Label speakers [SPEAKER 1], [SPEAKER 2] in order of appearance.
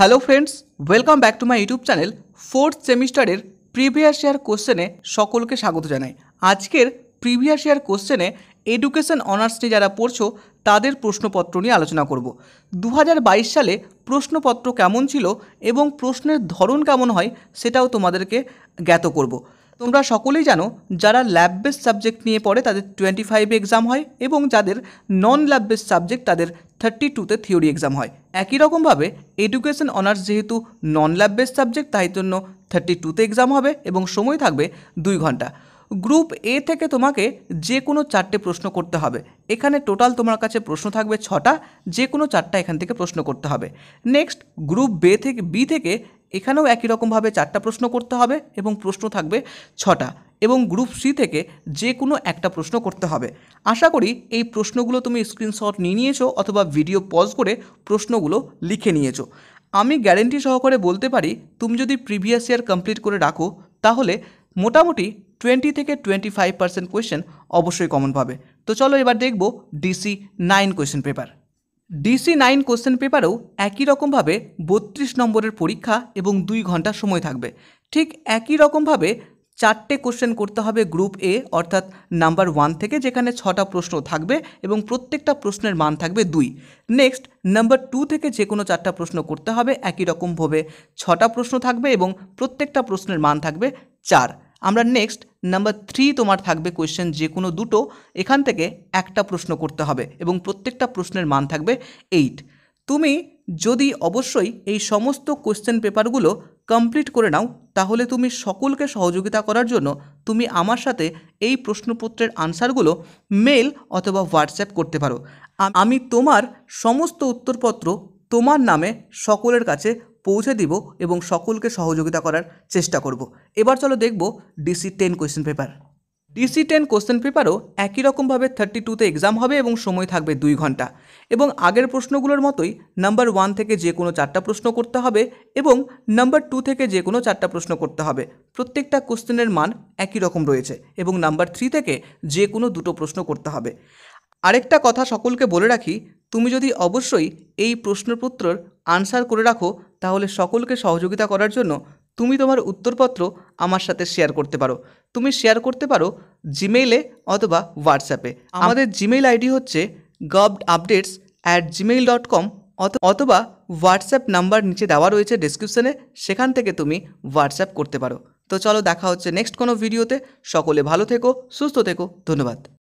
[SPEAKER 1] hello friends welcome back to my YouTube channel fourth সেমিস্টারের previous year কোশ্চেনে সকলকে স্বাগত জানাই আজকের প্রিভিয়াস ইয়ার কোশ্চেনে এডুকেশন অনার্স নিয়ে যারা পড়ছো তাদের প্রশ্নপত্র নিয়ে আলোচনা করব দু সালে প্রশ্নপত্র কেমন ছিল এবং প্রশ্নের ধরন কেমন হয় সেটাও তোমাদেরকে জ্ঞাত করব তোমরা সকলেই জানো যারা ল্যাব বেস সাবজেক্ট নিয়ে পড়ে তাদের টোয়েন্টি ফাইভে এক্সাম হয় এবং যাদের নন ল্যাব বেস সাবজেক্ট তাদের থার্টি টুতে থিওরি এক্সাম হয় একই রকমভাবে এডুকেশন অনার্স যেহেতু নন ল্যাব বেস সাবজেক্ট তাই জন্য থার্টি টুতে এক্সাম হবে এবং সময় থাকবে দুই ঘন্টা গ্রুপ এ থেকে তোমাকে যে কোনো চারটে প্রশ্ন করতে হবে এখানে টোটাল তোমার কাছে প্রশ্ন থাকবে ছটা যে কোনো চারটা এখান থেকে প্রশ্ন করতে হবে নেক্সট গ্রুপ বে থেকে বি থেকে এখানেও একই রকমভাবে চারটা প্রশ্ন করতে হবে এবং প্রশ্ন থাকবে ছটা এবং গ্রুপ সি থেকে যে কোনো একটা প্রশ্ন করতে হবে আশা করি এই প্রশ্নগুলো তুমি স্ক্রিনশট নিয়ে নিয়েছো অথবা ভিডিও পজ করে প্রশ্নগুলো লিখে নিয়েছো আমি গ্যারেন্টি সহকারে বলতে পারি তুমি যদি প্রিভিয়াস ইয়ার কমপ্লিট করে রাখো তাহলে মোটামুটি টোয়েন্টি থেকে টোয়েন্টি ফাইভ পার্সেন্ট কোয়েশ্চেন অবশ্যই কমন পাবে তো চলো এবার দেখব DC nine question paper DC nine question পেপারেও একই রকমভাবে বত্রিশ নম্বরের পরীক্ষা এবং দুই ঘন্টা সময় থাকবে ঠিক একই রকমভাবে চারটে কোশ্চেন করতে হবে গ্রুপ এ অর্থাৎ নাম্বার ওয়ান থেকে যেখানে ছটা প্রশ্ন থাকবে এবং প্রত্যেকটা প্রশ্নের মান থাকবে দুই নেক্সট নাম্বার টু থেকে যে কোনো চারটা প্রশ্ন করতে হবে একই রকমভাবে ছটা প্রশ্ন থাকবে এবং প্রত্যেকটা প্রশ্নের মান থাকবে চার আমরা নেক্সট নাম্বার থ্রি তোমার থাকবে কোয়েশ্চেন যে কোনো দুটো এখান থেকে একটা প্রশ্ন করতে হবে এবং প্রত্যেকটা প্রশ্নের মান থাকবে এইট তুমি যদি অবশ্যই এই সমস্ত কোয়েশ্চেন পেপারগুলো কমপ্লিট করে নাও তাহলে তুমি সকলকে সহযোগিতা করার জন্য তুমি আমার সাথে এই প্রশ্নপত্রের আনসারগুলো মেল অথবা হোয়াটসঅ্যাপ করতে পারো আমি তোমার সমস্ত উত্তরপত্র তোমার নামে সকলের কাছে পৌঁছে দিব এবং সকলকে সহযোগিতা করার চেষ্টা করব এবার চলো দেখব DC ten question paper DC ten question পেপারও একই রকমভাবে থার্টি টুতে এক্সাম হবে এবং সময় থাকবে দুই ঘন্টা এবং আগের প্রশ্নগুলোর মতোই নাম্বার ওয়ান থেকে যে কোনো চারটা প্রশ্ন করতে হবে এবং নাম্বার টু থেকে যে কোনো চারটা প্রশ্ন করতে হবে প্রত্যেকটা কোশ্চেনের মান একই রকম রয়েছে এবং নাম্বার থ্রি থেকে যে কোনো দুটো প্রশ্ন করতে হবে আরেকটা কথা সকলকে বলে রাখি তুমি যদি অবশ্যই এই প্রশ্নপত্রর আনসার করে রাখো তাহলে সকলকে সহযোগিতা করার জন্য তুমি তোমার উত্তরপত্র আমার সাথে শেয়ার করতে পারো তুমি শেয়ার করতে পারো জিমেইলে অথবা হোয়াটসঅ্যাপে আমাদের জিমেইল আইডি হচ্ছে govt updates at Gmail dot com অথবা হোয়াটসঅ্যাপ নাম্বার নিচে দেওয়া রয়েছে ডিসক্রিপশানে সেখান থেকে তুমি হোয়াটসঅ্যাপ করতে পারো তো চলো দেখা হচ্ছে নেক্সট কোনো ভিডিওতে সকলে ভালো থেকো সুস্থ থেকো ধন্যবাদ